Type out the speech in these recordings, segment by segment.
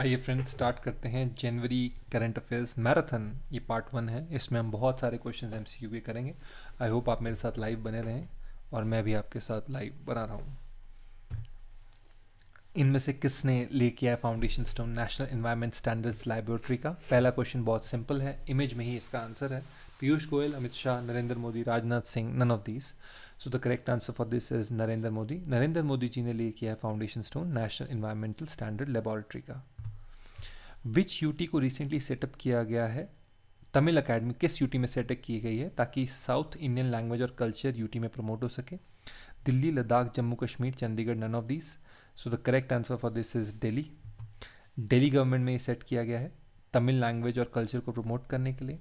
आइए friend start करते हैं जनवरी करंट अफेयर्स मैराथन ये पार्ट वन है इसमें हम बहुत सारे क्वेश्चंस एम सी के करेंगे आई होप आप मेरे साथ लाइव बने रहें और मैं भी आपके साथ लाइव बना रहा हूँ इनमें से किसने ले किया है foundation stone national environment standards laboratory का पहला क्वेश्चन बहुत सिंपल है इमेज में ही इसका आंसर है Piyush Goyal Amit Shah Narendra Modi Rajnath Singh none of these so the correct answer for this is Narendra Modi Narendra Modi ji ने ले किया है foundation stone national environmental standard laboratory का विच यूटी को रिसेंटली सेटअप किया गया है तमिल अकेडमी किस यूटी में सेटअप की गई है ताकि साउथ इंडियन लैंग्वेज और कल्चर यूटी में प्रमोट हो सके Delhi Ladakh Jammu Kashmir Chandigarh none of this so the correct answer for this is Delhi Delhi government में ये सेट किया गया है तमिल लैंग्वेज और कल्चर को प्रमोट करने के लिए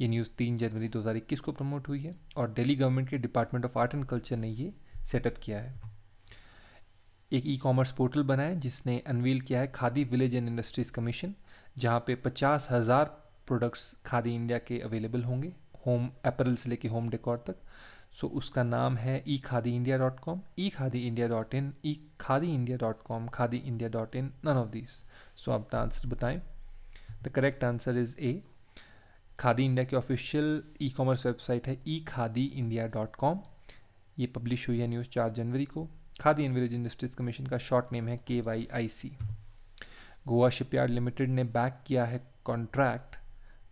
ये न्यूज़ तीन जनवरी इक्कीस को प्रमोट हुई है और डेली गवर्नमेंट के department of art and culture ने ये सेटअप किया है एक ई कॉमर्स पोर्टल बनाया है जिसने अनवील किया है khadi village and industries commission जहाँ पे पचास हज़ार प्रोडक्ट्स खादी इंडिया के अवेलेबल होंगे होम अप्रैल से लेके होम डेकोर तक सो so, उसका नाम है e e Khadi India dot com e Khadi India dot in e Khadi India dot com Khadi India dot in none of this so आप आंसर बताएं the correct answer is A Khadi India की ऑफिशियल ई कॉमर्स वेबसाइट है e e Khadi India dot com ये publish हुई है news चार जनवरी को Khadi and village industries commission का शॉर्ट नेम है के वाई आई सी गोवा शिपयार्ड लिमिटेड ने बैक किया है contract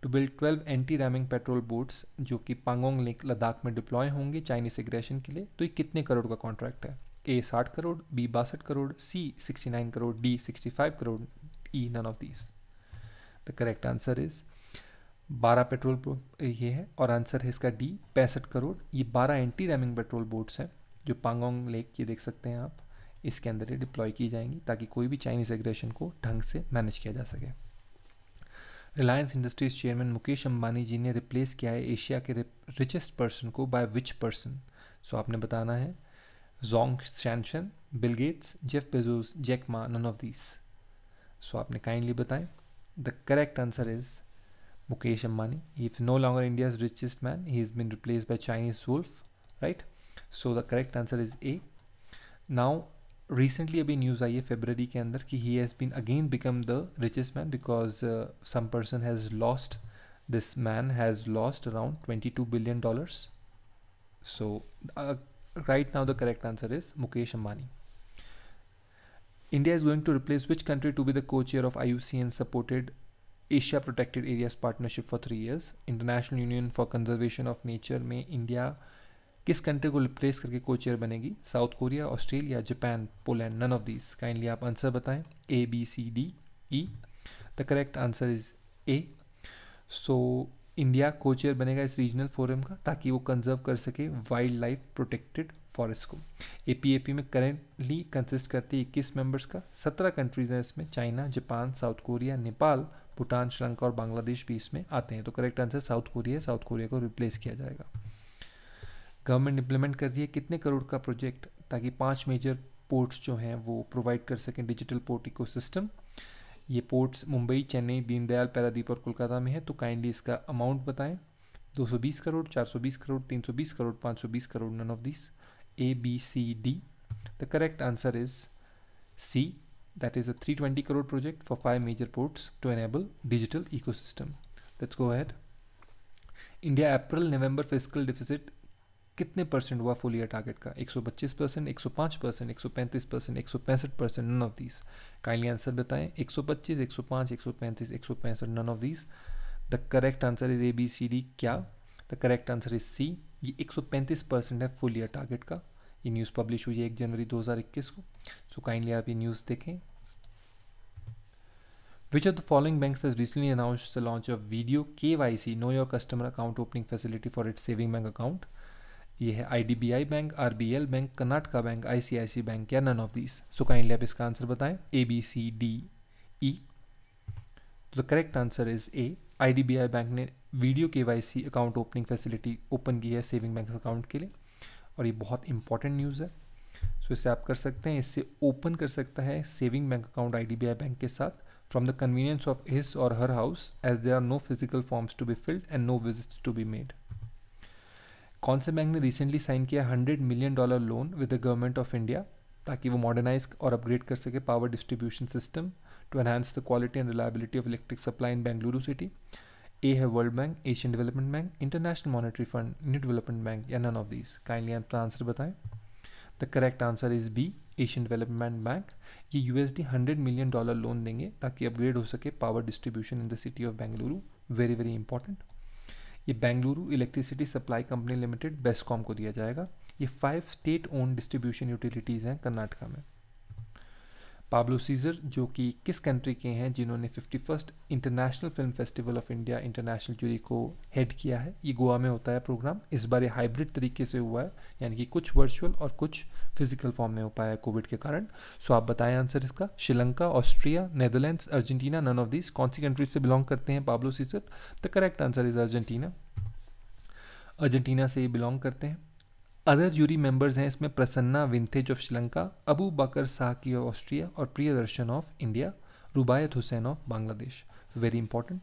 to build 12 anti ramming patrol boats जो कि पांगोंग लेक लद्दाख में डिप्लॉय होंगे चाइनीस एग्रेशन के लिए तो ये कितने करोड़ का कॉन्ट्रैक्ट है ए साठ करोड़ बी बासठ crore C sixty nine crore D sixty five crore E none of this the correct answer is बारह पेट्रोल ये है और आंसर है इसका डी पैंसठ करोड़ ये बारह एंटी रैमिंग पेट्रोल बोट्स हैं जो पांगोंग लेक ये देख सकते हैं आप इसके अंदर ही डिप्लॉय की जाएंगी ताकि कोई भी चाइनीज़ एग्रेशन को ढंग से मैनेज किया जा सके रिलायंस इंडस्ट्रीज चेयरमैन मुकेश अंबानी जी ने रिप्लेस किया है एशिया के रिचेस्ट पर्सन को बाय विच पर्सन सो आपने बताना है Zhong Shanshan Bill Gates Jeff Bezos Jack Ma none of these so आपने काइंडली बताएं the correct answer is Mukesh Ambani he is no longer India's richest man he is been replace by Chinese wolf right so the correct answer is A now recently अभी news आई है February के अंदर कि he has been again become the richest man because some person has lost this man has lost around twenty two billion So uh, right now the correct answer is Mukesh Ambani. India is going to replace which country to be the co-chair of IUCN supported Asia Protected Areas Partnership for three years. International Union for Conservation of Nature may India किस country को replace करके को chair बनेगी south Korea Australia Japan Poland none of this kindly आप answer बताएं A B C D E the correct answer is A so India को chair बनेगा इस रीजनल फोरम का ताकि वो कंजर्व कर सके वाइल्ड लाइफ प्रोटेक्टेड फॉरेस्ट को ए पी ए पी में करेंटली कंसिस्ट करती है इक्कीस मेंबर्स का सत्रह कंट्रीज हैं इसमें China Japan south Korea Nepal Bhutan Sri Lanka और बांग्लादेश भी इसमें आते हैं तो correct answer south Korea south Korea को रिप्लेस किया जाएगा गवर्नमेंट इम्प्लीमेंट कर रही है कितने करोड़ का प्रोजेक्ट ताकि पांच मेजर पोर्ट्स जो हैं वो प्रोवाइड कर सकें डिजिटल पोर्ट इको ये पोर्ट्स मुंबई चेन्नई दीनदयाल पैरादीप और कोलकाता में है तो काइंडली इसका अमाउंट बताएं 220 crore 420 crore 320 crore 520 crore none of this A B C D the correct answer is C that is a 320 crore project for five major ports to enable digital ecosystem let's go ahead India April November fiscal deficit कितने percent हुआ full year target का 125 percent 105 percent 135 percent एक percent none of these kindly answer बताएं 125 105 135 165 none of these the correct answer is A B C D क्या the correct answer is C ये 135 percent है full year target का ये news publish हुई है एक जनवरी 2021 को सो so काइंडली आप ये न्यूज़ देखें Which of the following banks has recently announced the launch of video KYC, Know Your Customer Account Opening Facility for its saving bank account? ये है I bank R bank Karnataka bank I bank या none of this so kindly आप इसका answer बताएं A B C D E the correct answer is A I bank ने video K Y C account opening facility open की है saving bank account के लिए और ये बहुत इंपॉर्टेंट न्यूज़ है सो so, इसे आप कर सकते हैं इससे ओपन कर सकता है saving bank account I bank के साथ from the convenience of his और her house as they are no physical forms to be filled and no visits to be made कौन से बैंक ने रिसेंटली साइन किया hundred million dollar loan with the government of India ताकि वो modernise और upgrade कर सके power distribution system to enhance the quality and reliability of electric supply in Bengaluru city A है world bank Asian development bank international monetary fund new development bank या none of these kindly अपना answer बताएं the correct answer is B Asian development bank ये U S D hundred million dollar loan देंगे ताकि upgrade हो सके power distribution in the city of Bengaluru very very important ये Bengaluru electricity supply company limited BESCOM को दिया जाएगा ये five state own distribution utilities हैं कर्नाटका में पाब्लो सीजर जो कि किस कंट्री के हैं जिन्होंने fifty first international film festival of India international jury को हेड किया है ये गोवा में होता है प्रोग्राम इस बार ये हाइब्रिड तरीके से हुआ है यानी कि कुछ वर्चुअल और कुछ फिजिकल फॉर्म में हो पाया है कोविड के कारण सो आप बताएं आंसर इसका Sri Lanka Austria Netherlands Argentina none of this कौन सी कंट्रीज से बिलोंग करते हैं Pablo Cesar the correct answer is Argentina Argentina से ये बिलोंग करते हैं अदर जूरी मेंबर्स हैं इसमें प्रसन्ना विंथेज of Sri Lanka Abu Bakr Shawky of Austria और Priyadarshan of India Rubaiyat Hussain of Bangladesh very important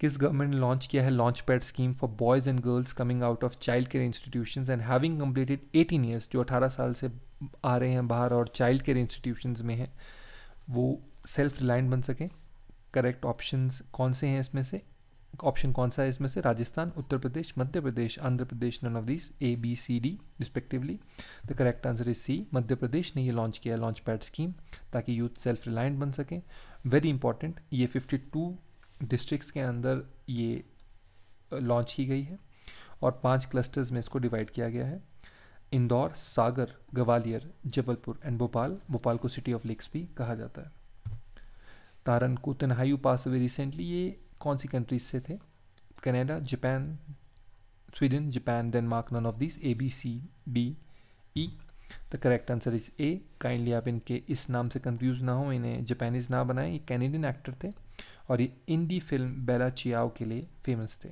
किस गवर्नमेंट ने लॉन्च किया है launch pad scheme for boys and girls coming out of child care institution and having completed eighteen years जो अठारह साल से आ रहे हैं बाहर और चाइल्ड केयर इंस्टीट्यूशन में हैं वो सेल्फ रिलायंट बन सकें करेक्ट ऑप्शन कौन से हैं इसमें से ऑप्शन कौन सा है इसमें से Rajasthan Uttar Pradesh Madhya Pradesh Andhra Pradesh none of this A B C D respectively the correct answer is C Madhya Pradesh ने ये लॉन्च किया है लॉन्च पैड स्कीम ताकि यूथ सेल्फ रिलायंट बन सकें वेरी इंपॉर्टेंट ये 52 डिस्ट्रिक्ट्स के अंदर ये लॉन्च की गई है और पांच क्लस्टर्स में इसको डिवाइड किया गया है इंदौर सागर ग्वालियर जबलपुर एंड भोपाल भोपाल को सिटी ऑफ लेक्स भी कहा जाता है तारन को तनहायू पास हुए रिसेंटली ये कौन सी कंट्रीज से थे Canada Japan Sweden Japan Denmark none of this A B C D E the correct answer is A kindly आप इनके इस नाम से कंफ्यूज ना हो इन्हें जापानीज ना बनाएं ये कैनेडियन एक्टर थे और ये इंडी फिल्म बेला चियाओ के लिए फेमस थे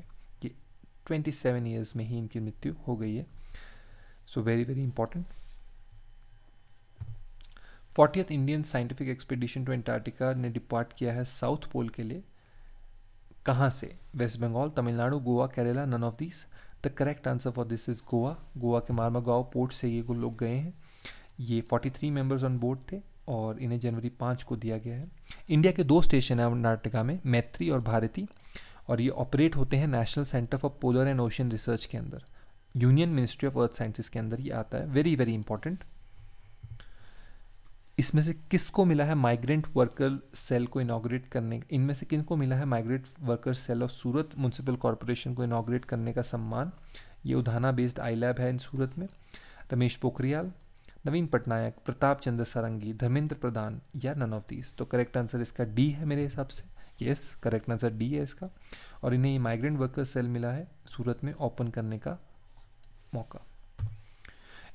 ट्वेंटी 27 इयर्स में ही इनकी मृत्यु हो गई है so very very important fortieth Indian scientific expedition to Antarctica ने डिपार्ट किया है साउथ पोल के लिए कहाँ से west Bengal Tamil Nadu Goa Kerala none of this the correct answer for this is Goa Goa के मारमागाव पोर्ट से ये लोग गए हैं ये 43 मेंबर्स ऑन बोर्ड थे और इन्हें जनवरी पाँच को दिया गया है इंडिया के दो स्टेशन हैं कर्नाटका में मैत्री और भारती और ये ऑपरेट होते हैं national centre for polar and ocean research के अंदर union ministry of earth sciences के अंदर ये आता है वेरी वेरी इंपॉर्टेंट इसमें से किसको मिला है माइग्रेंट वर्कर सेल को इनाग्रेट करने इनमें से किनको मिला है migrant worker cell of Surat municipal corporation को इनाग्रेट करने का सम्मान ये उधाना बेस्ड आई लैब है इन सूरत में रमेश पोखरियाल नवीन पटनायक प्रताप चंद्र सारंगी धर्मेंद्र प्रधान या नन ऑफ दीज तो करेक्ट आंसर इसका डी है मेरे हिसाब से यस करेक्ट आंसर डी है इसका और इन्हें ये माइग्रेंट वर्कर सेल मिला है सूरत में ओपन करने का मौका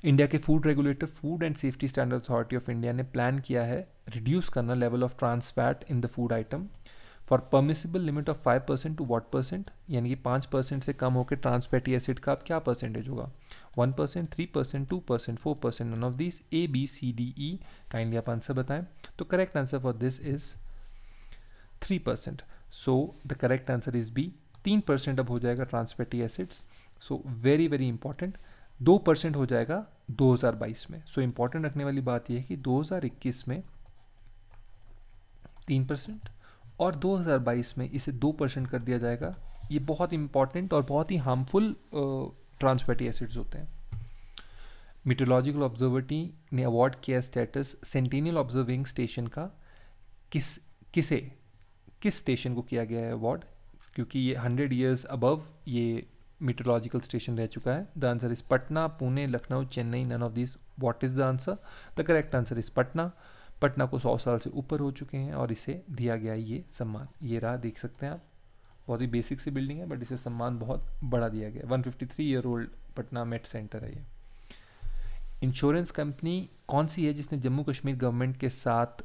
इंडिया के food regulator food and safety standard authority of India ने प्लान किया है रिड्यूस करना level of trans fat in the food item for permissible limit of five percent to what percent यानी कि पाँच परसेंट से कम होकर फैटी एसिड का अब क्या परसेंटेज होगा one percent three percent two percent four percent none of this A B C D E kindly आप आंसर बताएं तो correct answer for this is three percent so the correct answer is B तीन percent अब हो जाएगा trans fatty acids so very very important दो percent हो जाएगा 2022 में सो so, इम्पॉर्टेंट रखने वाली बात यह है कि 2021 में तीन परसेंट और 2022 में इसे दो परसेंट कर दिया जाएगा ये बहुत इंपॉर्टेंट और बहुत ही हार्मफुल ट्रांस एसिड्स होते हैं मिटोलॉजिकल ऑब्जर्वर्टी ने अवार्ड किया स्टेटस सेंटीनियल ऑब्जर्विंग स्टेशन का किस किसे किस स्टेशन को किया गया है अवार्ड क्योंकि ये हंड्रेड ईयर्स अबव ये meteorological स्टेशन रह चुका है the answer is Patna Pune Lucknow Chennai none of this what is the answer the correct answer is Patna Patna को सौ साल से ऊपर हो चुके हैं और इसे दिया गया ये सम्मान ये रहा देख सकते हैं आप बहुत ही बेसिक सी बिल्डिंग है बट इसे सम्मान बहुत बड़ा दिया गया 153 year old Patna met centre है ये इंश्योरेंस कंपनी कौन सी है जिसने जम्मू कश्मीर गवर्नमेंट के साथ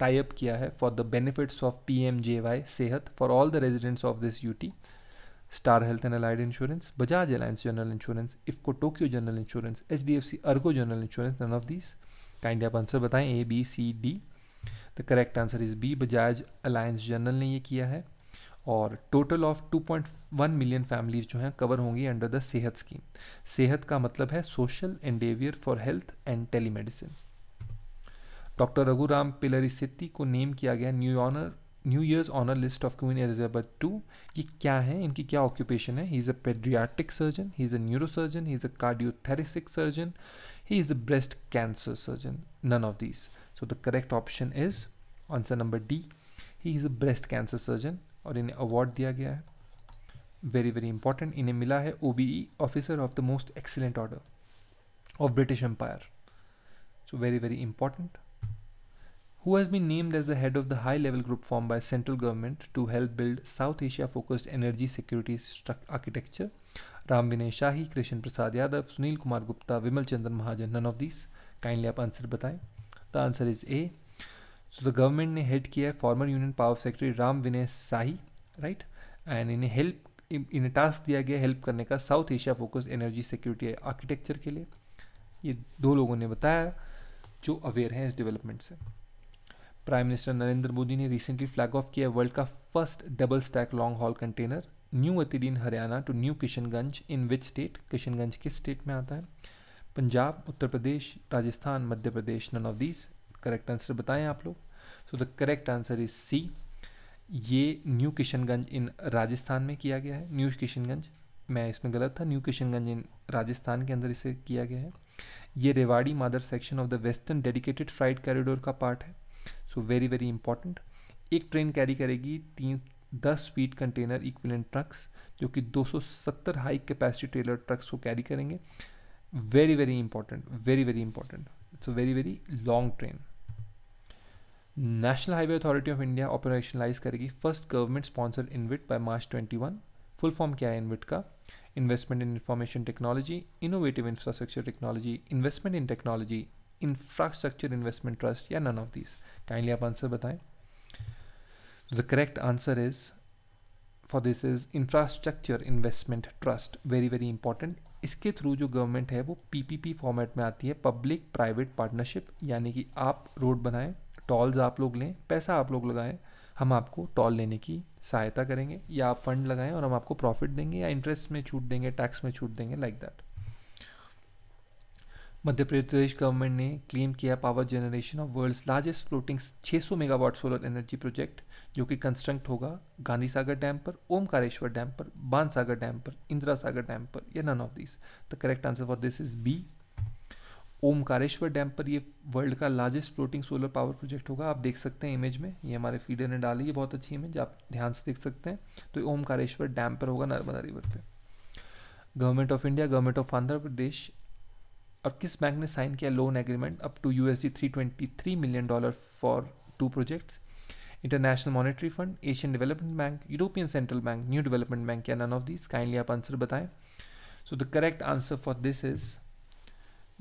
टाई अप किया है for the benefits of P M J Y Sehat for all the residents of this UT Star Health and allied insurance Bajaj Allianz general insurance IFFCO Tokio general insurance H D F C Ergo general insurance none of this kind आप answer बताएं A B C D the correct answer is B Bajaj Allianz general ने ये किया है और total of 2.1 million families जो हैं cover होंगी अंडर द सेहत स्कीम सेहत का मतलब है social endeavour for health and telemedicine doctor Raghuram Pillarisetti को नेम किया गया new honour new years honour list of Queen Elizabeth two ये क्या है इनकी क्या ऑक्यूपेशन है he is a paediatric surgeon he is a neurosurgeon he is a cardiothoracic surgeon he is a breast cancer surgeon none of this so the correct option is answer number D he is a breast cancer surgeon और इन्हें award दिया गया है very very important इन्हें मिला है O B E officer of the most excellent order of British empire so very very important who has been named as the head of the high level group formed by central government to help build South Asia focused energy security architecture. Ram Vinay Shahi, Krishan Prasad Yadav, Sunil Kumar Gupta, Vimal Chandran Mahajan, none of these. Kindly आप answer बताएं. The answer is A. So the government ne head kiya former Union Power Secretary Ram Vinay Shahi, right? And in इन्हें help इन्हें task दिया गया help करने का South Asia focus energy security architecture के लिए ये दो लोगों ने बताया जो अवेयर हैं इस डेवलपमेंट से प्राइम मिनिस्टर नरेंद्र मोदी ने रिसेंटली फ्लैग ऑफ किया वर्ल्ड का first double stack long haul container New Ateli Haryana to New Kishanganj in which state Kishanganj किस स्टेट में आता है Punjab Uttar Pradesh Rajasthan Madhya Pradesh none of these correct answer बताएं आप लोग so the correct answer is C ये न्यू किशनगंज इन राजस्थान में किया गया है न्यू किशनगंज मैं इसमें गलत था न्यू किशनगंज इन राजस्थान के अंदर इसे किया गया है ये Rewari Madar section of the western dedicated freight corridor का पार्ट है सो वेरी वेरी इंपॉर्टेंट एक ट्रेन कैरी करेगी तीन दस फीट कंटेनर इक्विलेंट ट्रक्स जो कि 270 हाई कैपेसिटी ट्रेलर ट्रक्स को कैरी करेंगे very very important very very important it's a very very long train national highway authority of India operationalise करेगी first government sponsored InvIT by March 21 full form क्या है InvIT का investment in information technology innovative infrastructure technology investment in technology infrastructure investment trust या none of this kindly आप answer बताएं the correct answer is for this is infrastructure investment trust very very important इसके through जो government है वो PPP format में आती है पब्लिक प्राइवेट पार्टनरशिप यानी कि आप रोड बनाएं टॉल्स आप लोग लें पैसा आप लोग लगाएं हम आपको टॉल लेने की सहायता करेंगे या आप फंड लगाएं और हम आपको प्रॉफिट देंगे या इंटरेस्ट में छूट देंगे टैक्स में छूट देंगे like like that Madhya Pradesh government ने क्लेम किया power generation of world's largest floating 600 megawatt solar energy project जो कि कंस्ट्रक्ट होगा गांधी सागर डैम पर ओमकारेश्वर डैम पर बान सागर डैम पर इंदिरा सागर डैम पर या none of this the correct answer for this is B Omkareshwar dam पर ये वर्ल्ड का largest floating solar power project होगा आप देख सकते हैं इमेज में ये हमारे फीडर ने डाली है बहुत अच्छी इमेज आप ध्यान से देख सकते हैं तो ओमकारेश्वर डैम पर होगा नर्मदा रिवर पर government of India government of Andhra Pradesh तो और किस बैंक ने साइन किया loan agreement up to U S D three twenty three million dollar for two projects international monetary fund Asian development bank European central bank new development bank या none of this kindly आप answer बताएं so the correct answer for this is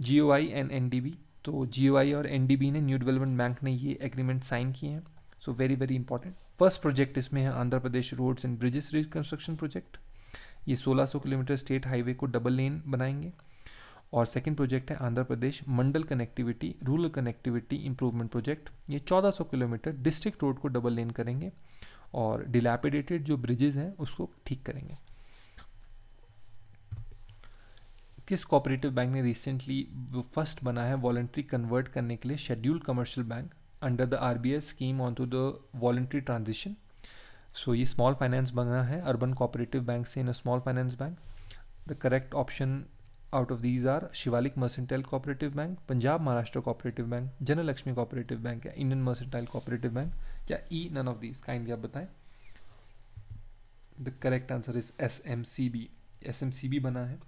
G O I and N D B तो G O I और N D B ने new development bank ने ये agreement sign किए हैं so very very important first project इसमें है Andhra Pradesh roads and bridges reconstruction project ये सोलह सौ किलोमीटर स्टेट हाईवे को डबल लेन बनाएंगे और सेकंड प्रोजेक्ट है Andhra Pradesh Mandal connectivity rural connectivity improvement project ये 1400 किलोमीटर डिस्ट्रिक्ट रोड को डबल लेन करेंगे और डिलेपिडेटेड जो ब्रिजेज हैं उसको ठीक करेंगे किस कोऑपरेटिव बैंक ने रिसेंटली फर्स्ट बना है वॉल्ट्री कन्वर्ट करने के लिए scheduled commercial bank under the R B I scheme on to the voluntary transition so ये स्मॉल फाइनेंस बना है अर्बन कोऑपरेटिव बैंक से in a small finance bank the correct option out of these are Shivalik mercantile cooperative bank Punjab Maharashtra cooperative bank Janalakshmi cooperative bank या Indian mercantile cooperative bank या ई none of these kind आप बताएं the correct answer is S M C B S M C B बना है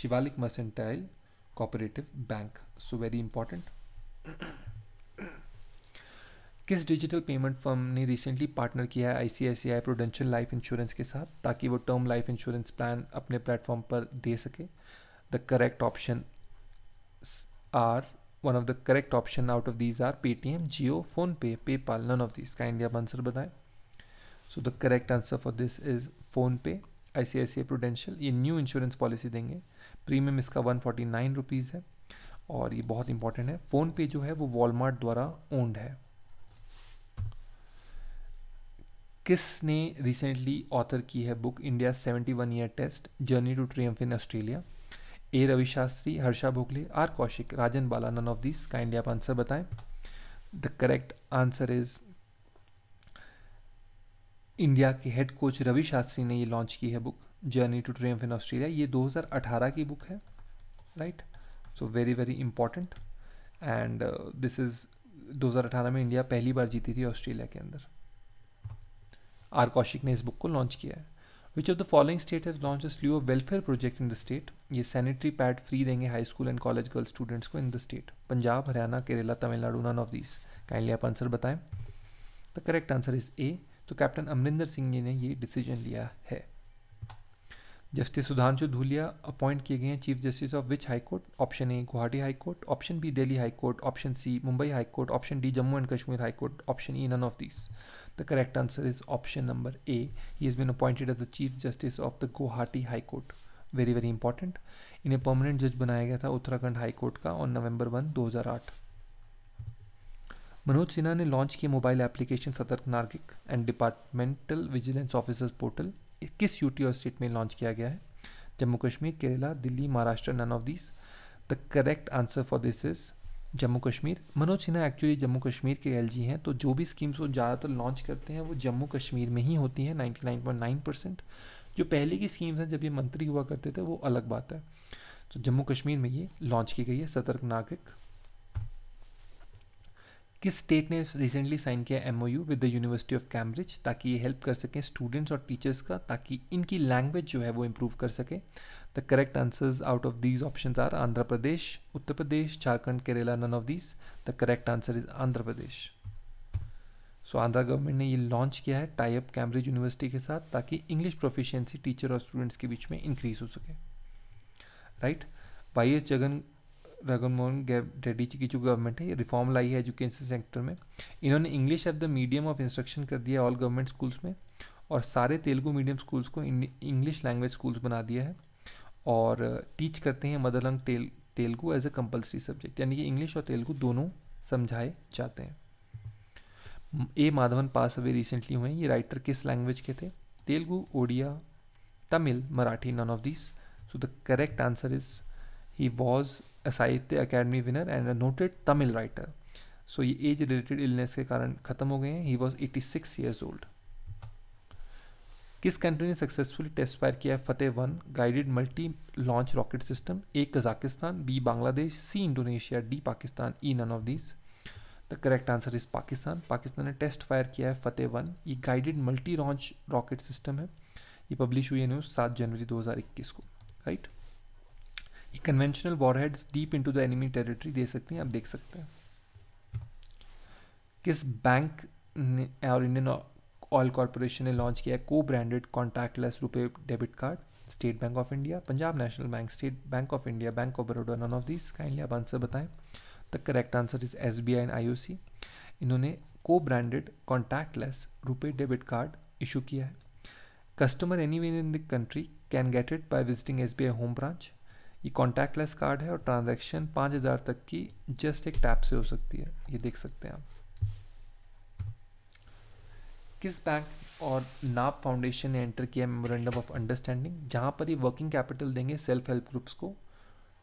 Shivalik mercantile cooperative bank so very important किस digital payment firm ने recently partner किया है आई Prudential life insurance के साथ ताकि वो टर्म लाइफ इंश्योरेंस प्लान अपने प्लेटफॉर्म पर दे सके the correct option are one of the correct option out of these are Paytm, jio phone pay PayPal. None of these. Kindly of answer बताएं. So the correct answer for this is phone pay ICICI Prudential ye new insurance policy denge premium iska 149 rupees hai aur ye bahut important hai phone pay jo hai wo walmart dwara owned hai किसने recently author की है book India seventy one year test journey to triumph in Australia A Ravi Shastri Harsha Bhogle R Kaushik Rajan Bala none of this kindly आप answer बताएं the correct answer is India के head coach Ravi Shastri ने ये launch की है book journey to triumph in Australia ये 2018 की book है right so very very important and this is 2018 में इंडिया पहली बार जीती थी ऑस्ट्रेलिया के अंदर आर कौशिक ने इस बुक को लॉन्च किया है which of the following state has launch slew of welfare projects in the state ये सैनिटरी पैड फ्री देंगे high school and college girl students को in the state Punjab Haryana Kerala Tamil Nadu none of this kindly आप answer बताएं the correct answer is A तो captain Amarinder Singh जी ने ये decision लिया है जस्टिस सुधांशु धूलिया अपॉइंट किए गए हैं chief justice of which high court option A Guwahati high court option B Delhi high court option C Mumbai high court option D Jammu and Kashmir high court option E none of this the correct answer is option number A he is been appointed as the chief justice of the Guwahati high court very very important इन्हें permanent जज बनाया गया था Uttarakhand high court का on November one 2008 Manoj Sinha ने launch किया mobile application Satark Nagrik and departmental vigilance officers portal किस UT और स्टेट में लॉन्च किया गया है Jammu Kashmir Kerala Delhi Maharashtra none of this the correct answer for this is Jammu Kashmir Manoj Sinha actually Jammu Kashmir के एल हैं तो जो भी स्कीम्स वो ज़्यादातर लॉन्च करते हैं वो जम्मू कश्मीर में ही होती हैं 99.9 परसेंट जो पहले की स्कीम्स हैं जब ये मंत्री हुआ करते थे वो अलग बात है तो जम्मू कश्मीर में ये लॉन्च की गई है सतर्क नागरिक किस स्टेट ने रिसेंटली साइन किया M O U with the university of Cambridge ताकि ये हेल्प कर सकें स्टूडेंट्स और टीचर्स का ताकि इनकी लैंग्वेज जो है वो इम्प्रूव कर सके the correct answers out of these option are Andhra Pradesh Uttar Pradesh Jharkhand Kerala none of these the correct answer is Andhra Pradesh so Andhra government ने ये लॉन्च किया है टाइप कैम्ब्रिज यूनिवर्सिटी के साथ ताकि इंग्लिश प्रोफिशेंसी टीचर और स्टूडेंट्स के बीच में इंक्रीज हो सके राइट वाई एस जगन रगन मोहन रेड्डी जी की जो गवर्नमेंट है रिफॉर्म लाई है एजुकेशन सेक्टर में इन्होंने English at the medium of instruction कर दिया ऑल गवर्नमेंट स्कूल्स में और सारे तेलुगु मीडियम स्कूल्स को इंग्लिश लैंग्वेज स्कूल्स बना दिया है और टीच करते हैं मदर लंग तेल Telugu as a compulsory subject यानी कि इंग्लिश और तेलुगु दोनों समझाए जाते हैं A Madhavan pass away recently हुए ये राइटर किस लैंग्वेज के थे Telugu Odia Tamil Marathi none of this so the correct answer is he was a Sahitya Akademi winner and a noted Tamil writer so ये एज रिलेटेड इलनेस के कारण खत्म हो गए हैं he was eighty six years old किस कंट्री ने सक्सेसफुली टेस्ट फायर किया है Fatah one guided multi launch rocket system A Kazakhstan B Bangladesh C Indonesia D Pakistan E none of these the correct answer is Pakistan Pakistan ने टेस्ट फायर किया है Fatah one ये guided multi launch rocket system है ये publish हुई है न्यूज़ सात जनवरी 2021 को राइट ये conventional warheads deep into the enemy territory दे सकती हैं आप देख सकते हैं किस बैंक ने और इंडियन ऑयल कॉरपोरेशन ने लॉन्च किया है को ब्रांडेड लेस रुपये debit card state bank of India Punjab national bank state bank of India bank of Baroda none of this kindly आप आंसर बताएं the correct answer is S B I and I O C इन्होंने को branded contactless RuPay debit card issue किया है customer any way in the country can get it by visiting S B I home branch ये contactless card है और transaction पाँच हज़ार तक की जस्ट एक टैप से हो सकती है ये देख सकते हैं आप किस बैंक और नाप फाउंडेशन ने एंटर किया मेमोरेंडम ऑफ अंडरस्टैंडिंग जहाँ पर ये वर्किंग कैपिटल देंगे सेल्फ हेल्प ग्रुप्स को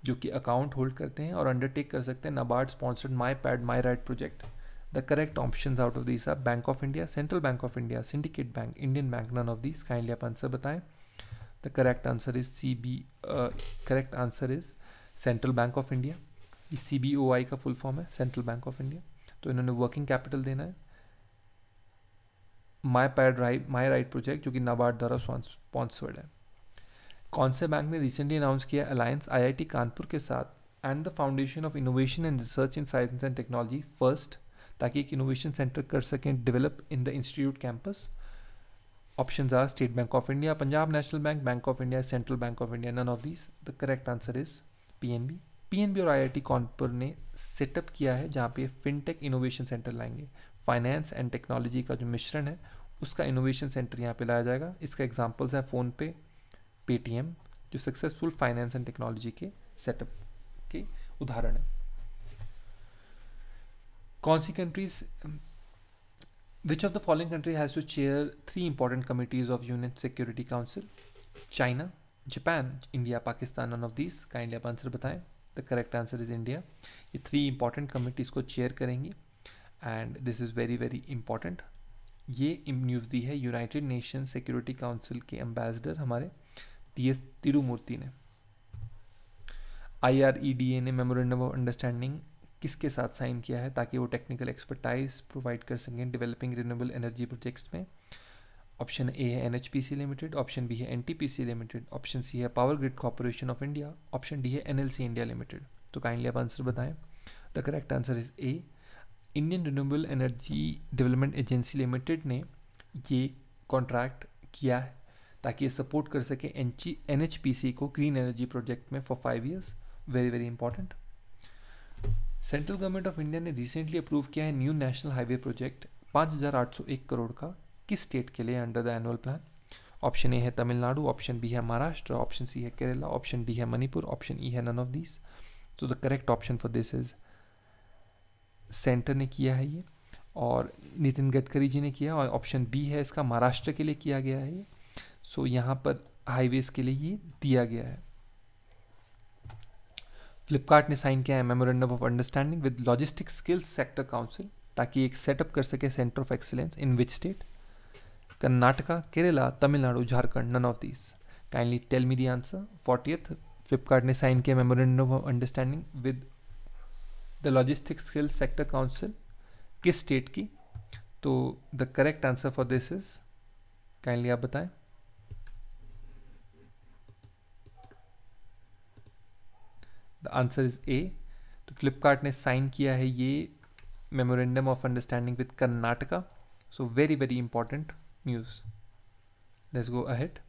जो कि अकाउंट होल्ड करते हैं और अंडरटेक कर सकते हैं NABARD sponsored my pad my right project the correct option out of this are bank of India central bank of India syndicate bank Indian bank none of this kindly आप answer बताएं the correct answer is C B correct answer is central bank of India C B O I का full form है central bank of India तो इन्होंने working capital देना है my pad right my right project जो कि नाबार्ड द्वारा sponsored है कौन से बैंक ने रिसेंटली अनाउंस किया अलायंस आईआईटी कानपुर के साथ and the foundation of innovation and research in science and technology first ताकि एक इनोवेशन सेंटर कर सकें develop in the institute campus option are state bank of India Punjab national bank bank of India central bank of India none of this the correct answer is P N B और टी कानपुर ने setup किया है जहाँ पे fintech innovation centre लाएंगे finance and technology का जो मिश्रण है उसका इनोवेशन सेंटर यहाँ पे लाया जाएगा इसका एग्जाम्पल्स हैं फ़ोनपे पेटीएम जो सक्सेसफुल फाइनेंस एंड टेक्नोलॉजी के सेटअप के उदाहरण है कौन सी countries which of the following country has to chair three important committees of union security council China Japan India Pakistan none of these kindly आप answer बताएं the correct answer is India ये three important committees को chair करेंगी and this is very very important ये news दी है united nation security council के ambassador हमारे टी एस तिरुमूर्ति ने I R E D A ने मेमोरेंडम ऑफ अंडरस्टैंडिंग किसके साथ साइन किया है ताकि वो टेक्निकल एक्सपर्टाइज प्रोवाइड कर सकें डेवलपिंग रिन्यूएबल एनर्जी प्रोजेक्ट्स में ऑप्शन ए है N H P C limited option B है N T P C limited option C है power grid corporation of India option D है एन इंडिया लिमिटेड तो kindly आप answer बताएं the correct answer is A Indian renewable energy development agency limited ने ये contract किया है ताकि ये सपोर्ट कर सके एन को ग्रीन एनर्जी प्रोजेक्ट में for five years very very important central government of India ने रिसेंटली अप्रूव किया है new national highway project 5,801 crore का किस स्टेट के लिए under the annual plan option A है तमिलनाडु ऑप्शन बी है महाराष्ट्र ऑप्शन सी है केरला ऑप्शन डी है मणिपुर ऑप्शन ई है none of this so the correct option for this is centre ने किया है ये और नितिन गडकरी जी ने किया और ऑप्शन बी है इसका महाराष्ट्र के लिए किया गया है ये सो यहाँ पर हाईवेज के लिए ये दिया गया है फ्लिपकार्ट ने साइन किया है memorandum of understanding with logistic skills sector council ताकि एक सेटअप कर सके centre of excellence in which state Karnataka Kerala Tamil Nadu Jharkhand none of this kindly tell me the answer fortieth Flipkart ने साइन किया memorandum of understanding with the logistic skills sector council किस state की तो the correct answer for this is kindly आप बताएं the answer is A तो फ्लिपकार्ट ने sign किया है ये memorandum of understanding with Karnataka so very very important news let's go ahead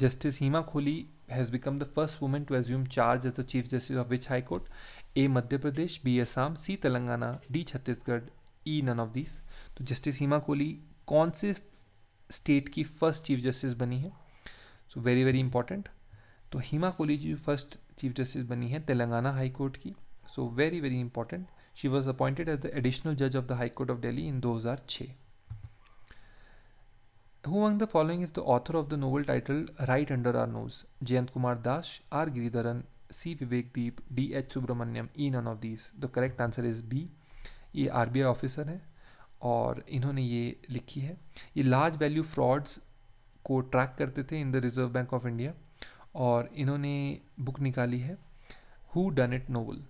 justice Hima Kohli has become the first women to assume charge as the chief justice of which high court A Madhya Pradesh B Assam C Telangana D Chhattisgarh E none of this तो justice Hima Kohli कौन से state की first chief justice बनी है so very very important तो Hima Kohli ji first chief justice बनी है Telangana high court की so very very important she was appointed as the additional जज of the high court of Delhi in दो हज़ार छः who among the following is the author of the novel titled right under our nose Jayant Kumar Das R Giridharan C Vivek Deep D H Subramaniam E none of these the correct answer is B ये R B I officer हैं और इन्होंने ये लिखी है ये large value frauds को track करते थे in the reserve bank of India और इन्होंने बुक निकाली है who done it novel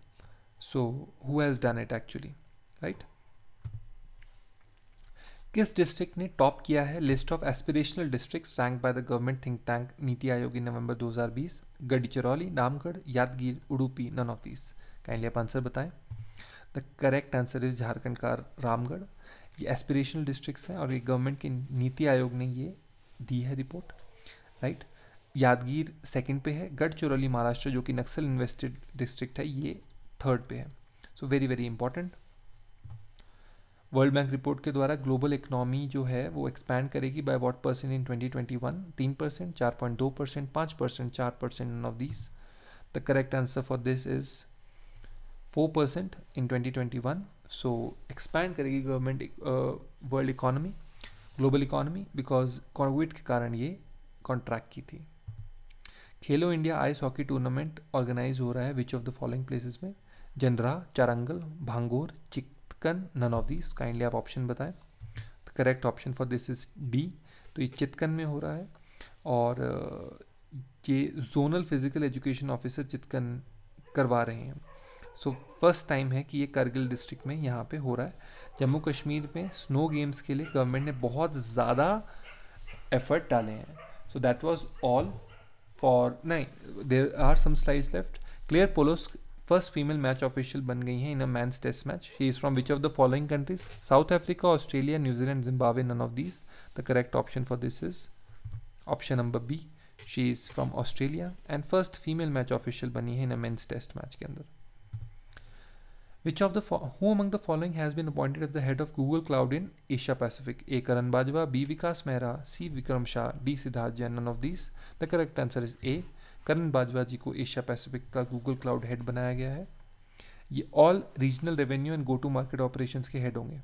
so who has done it actually right किस डिस्ट्रिक्ट ने टॉप किया है list of aspirational district rank by the government think tank NITI Aayog in November 2020 Gadchiroli Namgarh Yadgir Udupi none of these kindly आप answer बताएं the correct answer is Jharkhand का रामगढ़ ये aspirational districts हैं और ये गवर्नमेंट के नीति आयोग ने ये दी है रिपोर्ट राइट यादगीर सेकंड पे है गढ़चिरौली महाराष्ट्र जो कि नक्सल इन्वेस्टेड डिस्ट्रिक्ट है ये थर्ड पे है so very very important world bank report के द्वारा ग्लोबल इकोनॉमी जो है वो एक्सपैंड करेगी बाय व्हाट परसेंट इन 2021 तीन परसेंट चार पॉइंट दो परसेंट पाँच परसेंट चार percent none of this the correct answer for this is four percent in 2021 so expand करेगी government world economy global economy because covid के कारण ये कॉन्ट्रैक्ट की थी Khelo India ice hockey tournament organise हो रहा है which of the following places में Janra Charangal Bhangor Chitkan none of this kindly आप ऑप्शन बताएं the correct option for this is D तो ये चितकन में हो रहा है और ये zonal physical education officer Chitkan करवा रहे हैं सो फर्स्ट टाइम है कि ये करगिल डिस्ट्रिक्ट में यहाँ पे हो रहा है जम्मू कश्मीर में स्नो गेम्स के लिए गवर्नमेंट ने बहुत ज़्यादा एफर्ट डाले हैं so that was all for नहीं there are some slides left clear पोलोस first female match official बन गई हैं इन a man's test match she is from which of the following countries south Africa Australia New Zealand Zimbabwe none of these the correct option for this is option number B she is from Australia and first female match official बनी है इन a man's test match के अंदर Which of the who among the following has been appointed as the head of Google Cloud in Asia Pacific? A. Karan Bajwa, B. Vikas Mehra, C. Vikram Shah, D. Siddharth Jain. None of these. The correct answer is A. Karan Bajwa ji ko Asia Pacific ka Google Cloud head banaya gaya hai. Ye all regional revenue and go-to-market operations ke head honge.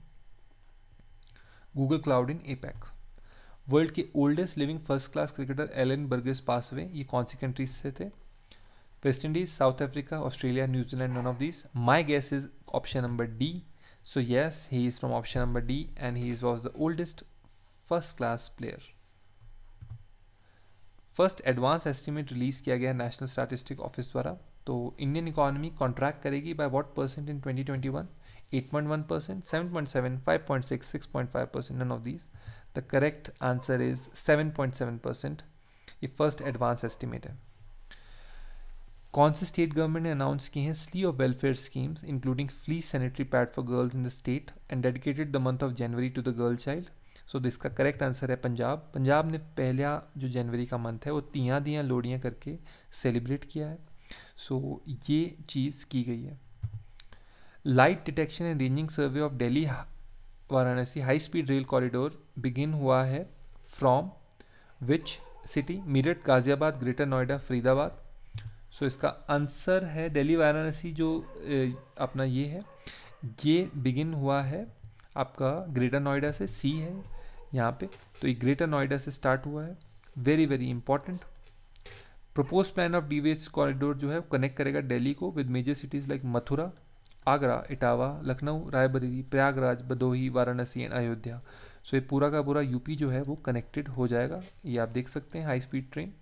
Google Cloud in APAC. World ke oldest living first-class cricketer Alan Burgess Burgess away. Ye kaun si countries se the? West Indies, South Africa, Australia, New Zealand, none of these. My guess is option number D. So, yes, he is from option number D and he was the oldest first class player. First advance estimate released kiya gaya National Statistic Office dwara. So, Indian economy contract karegi by what percent in 2021? 8.1%, 7.7, 5.6, 6.5%, none of these. The correct answer is 7.7% if first advance estimate. कौन से state government ने announce किए हैं slew of welfare schemes including free sanitary pad for girls in the state and dedicated the month of January to the girl child so this इसका correct answer है पंजाब पंजाब ने पहला जो जनवरी का मंथ है वो तियाँ दियाँ लोडियाँ करके सेलिब्रेट किया है सो so, ये चीज़ की गई है light detection and ranging survey of Delhi Varanasi high speed rail corridor begin हुआ है from which city Meerut Ghaziabad greater Noida Faridabad so इसका आंसर है दिल्ली वाराणसी जो अपना ये है ये बिगिन हुआ है आपका ग्रेटर नोएडा से सी है यहाँ पे तो ये ग्रेटर नोएडा से स्टार्ट हुआ है very very important propose plan of डीवेस्ट कॉरिडोर जो है कनेक्ट करेगा दिल्ली को with major cities like Mathura Agra Etawah Lucknow Raebareli Prayagraj Bhadohi Varanasi and Ayodhya so ये पूरा का पूरा यूपी जो है वो कनेक्टेड हो जाएगा ये आप देख सकते हैं high speed train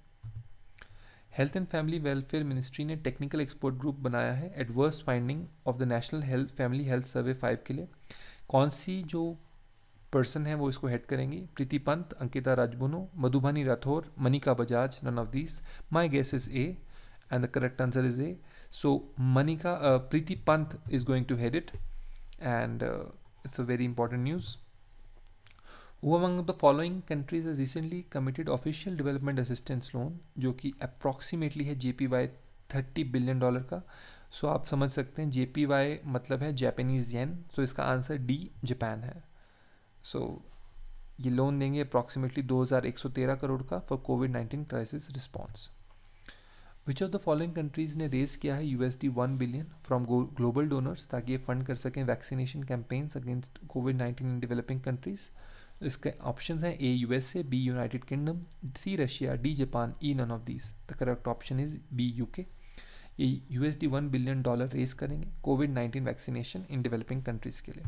health and family welfare ministry ने टेक्निकल एक्सपर्ट ग्रुप बनाया है adverse finding of the national health family health survey five के लिए कौन सी जो पर्सन है वो इसको हेड करेंगी Preeti Pant Ankita Rajbuno Madhubani Rathore Manika Bajaj none of this my guess is A and the correct answer is A so Manika Preeti Pant is going to head it and it's a very important news वो among the following countries है recently committed official development assistance loan जो कि approximately है J P Y thirty billion dollar का so आप समझ सकते हैं जे पी वाई मतलब है जैपनीज येन सो इसका आंसर डी जापान है सो so, ये लोन देंगे अप्रॉक्सीमेटली तेरह करोड़ का for covid nineteen crisis response which of the following countries ने रेस किया है U S D one billion from global donors ताकि ये फंड कर सकें vaccination campaigns against covid nineteen in developing countries इसके ऑप्शन हैं A U S A B united kingdom C Russia D Japan E none of this the correct option is B U K ये U S D one billion dollar raise करेंगे covid nineteen vaccination in developing countries के लिए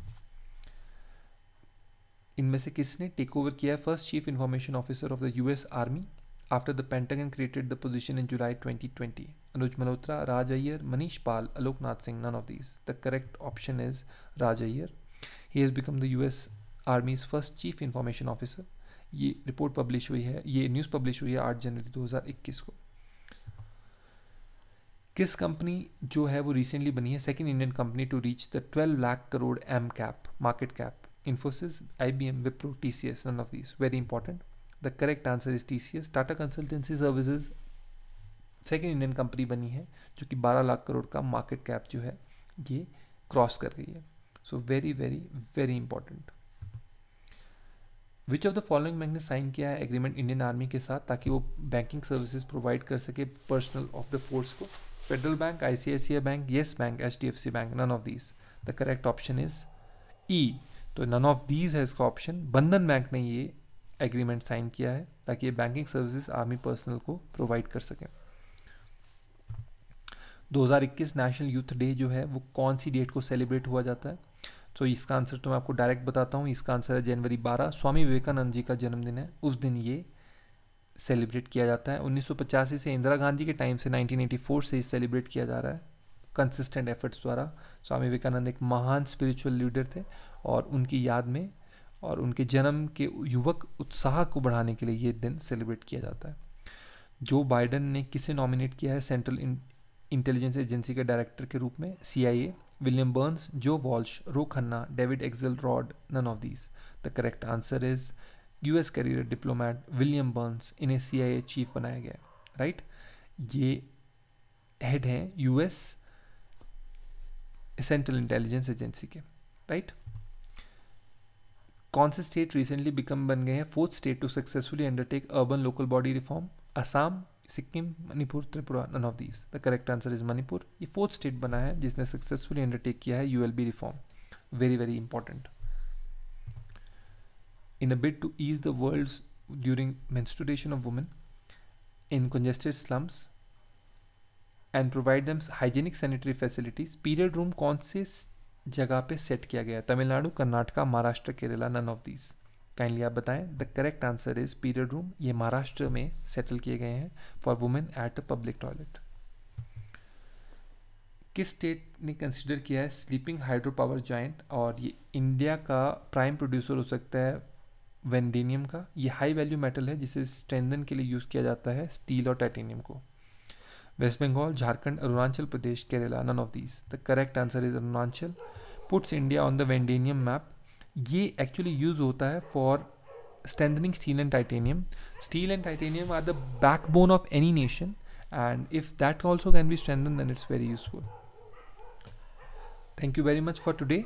इनमें से किसने take over किया first chief information officer of the U S army after the pentagon created the position in July twenty twenty Anuj Malhotra Raj Iyer Manish Pal Aloknath Singh none of this the correct option is Raj Iyer he has become the U S army's first chief information officer ये report publish हुई है ये news publish हुई है आठ जनवरी 2021 को किस company जो है वो रिसेंटली बनी है second Indian company to reach the twelve lakh crore M cap market cap Infosys I B M Wipro T C S none of this very important the correct answer is T C S Tata Consultancy Services second Indian company बनी है जो कि बारह लाख करोड़ का market cap जो है ये cross कर गई है so very very very important which of the following bank ने साइन किया है एग्रीमेंट इंडियन आर्मी के साथ ताकि वो बैंकिंग सर्विसेज प्रोवाइड कर सके पर्सनल ऑफ द फोर्स को federal bank ICICI bank yes bank H D F C bank none of these the correct option is E तो नन ऑफ दीज है इसका ऑप्शन बंधन बैंक ने ये agreement sign किया है ताकि ये बैंकिंग सर्विसेज आर्मी पर्सनल को प्रोवाइड कर सकें 2021 नेशनल यूथ डे जो है वो कौन सी डेट को सेलिब्रेट हुआ जाता है तो इसका आंसर तो मैं आपको डायरेक्ट बताता हूँ इसका आंसर है जनवरी बारह स्वामी विवेकानंद जी का जन्मदिन है उस दिन ये सेलिब्रेट किया जाता है उन्नीस से इंदिरा गांधी के टाइम से 1984 से सेलिब्रेट किया जा रहा है कंसिस्टेंट एफर्ट्स द्वारा स्वामी विवेकानंद एक महान स्पिरिचुअल लीडर थे और उनकी याद में और उनके जन्म के युवक उत्साह को बढ़ाने के लिए ये दिन सेलिब्रेट किया जाता है जो बाइडन ने किसे नॉमिनेट किया है सेंट्रल इंटेलिजेंस एजेंसी के डायरेक्टर के रूप में सी William Burns, Joe Walsh, Ro Khanna, David Axelrod, none of these. The correct answer is US career diplomat William Burns in a CIA chief banaya gaya. Right? Ye head hai US Central Intelligence Agency ke. Right? कौन से state recently become बन गए हैं fourth state to successfully undertake urban local body reform Assam Sikkim Manipur Tripura none of these the correct answer is Manipur ये fourth state बना है जिसने successfully undertake किया है यू reform very very important in a bid to ease the world during menstruation of women in congested slums and provide them hygienic sanitary facilities period room कौन से जगह पे सेट किया गया Tamil Nadu Karnataka Maharashtra Kerala none of these kindly आप बताएं the correct answer is period room ये महाराष्ट्र में सेटल किए गए हैं for women at a public toilet किस स्टेट ने कंसिडर किया है स्लीपिंग हाइड्रो पावर जॉइंट और ये इंडिया का प्राइम प्रोड्यूसर हो सकता है वेंडेनियम का ये हाई वैल्यू मेटल है जिसे स्ट्रेंदन के लिए यूज़ किया जाता है स्टील और टाइटेनियम को West Bengal Jharkhand Arunachal Pradesh Kerala none of these the correct answer is Arunachal puts India on the vanadium map ये एक्चुअली यूज़ होता है for strengthening steel and titanium steel and titanium are the backbone of any nation and if that also can be strengthen then it's very useful thank you very much for today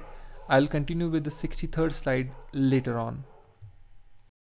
I will continue with the sixty third slide later on